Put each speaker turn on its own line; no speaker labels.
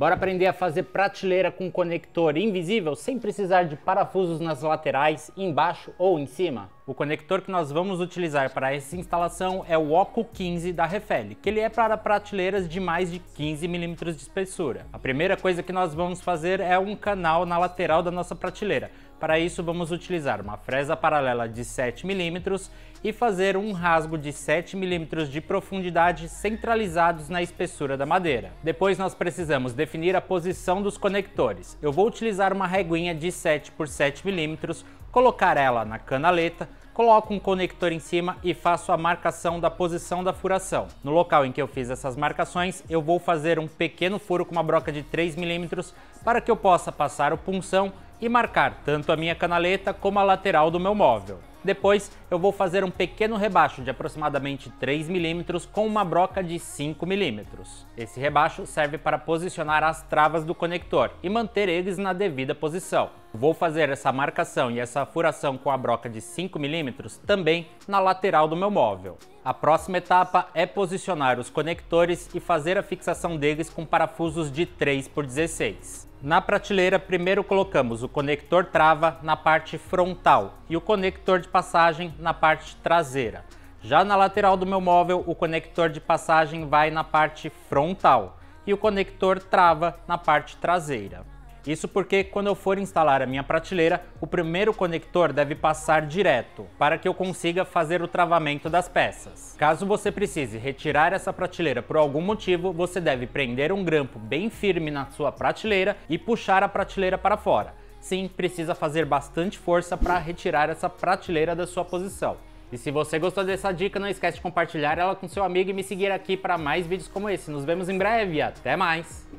Bora aprender a fazer prateleira com conector invisível sem precisar de parafusos nas laterais, embaixo ou em cima? O conector que nós vamos utilizar para essa instalação é o OCO 15 da Refele, que ele é para prateleiras de mais de 15 mm de espessura. A primeira coisa que nós vamos fazer é um canal na lateral da nossa prateleira. Para isso vamos utilizar uma fresa paralela de 7 mm e fazer um rasgo de 7 mm de profundidade centralizados na espessura da madeira. Depois nós precisamos definir definir a posição dos conectores. Eu vou utilizar uma reguinha de 7 por 7 milímetros, colocar ela na canaleta, coloco um conector em cima e faço a marcação da posição da furação. No local em que eu fiz essas marcações, eu vou fazer um pequeno furo com uma broca de 3 milímetros para que eu possa passar o punção e marcar tanto a minha canaleta como a lateral do meu móvel. Depois eu vou fazer um pequeno rebaixo de aproximadamente 3 milímetros com uma broca de 5 milímetros. Esse rebaixo serve para posicionar as travas do conector e manter eles na devida posição. Vou fazer essa marcação e essa furação com a broca de 5 mm também na lateral do meu móvel. A próxima etapa é posicionar os conectores e fazer a fixação deles com parafusos de 3 por 16. Na prateleira, primeiro colocamos o conector trava na parte frontal e o conector de passagem na parte traseira. Já na lateral do meu móvel, o conector de passagem vai na parte frontal e o conector trava na parte traseira. Isso porque quando eu for instalar a minha prateleira, o primeiro conector deve passar direto, para que eu consiga fazer o travamento das peças. Caso você precise retirar essa prateleira por algum motivo, você deve prender um grampo bem firme na sua prateleira e puxar a prateleira para fora. Sim, precisa fazer bastante força para retirar essa prateleira da sua posição. E se você gostou dessa dica, não esquece de compartilhar ela com seu amigo e me seguir aqui para mais vídeos como esse. Nos vemos em breve, até mais!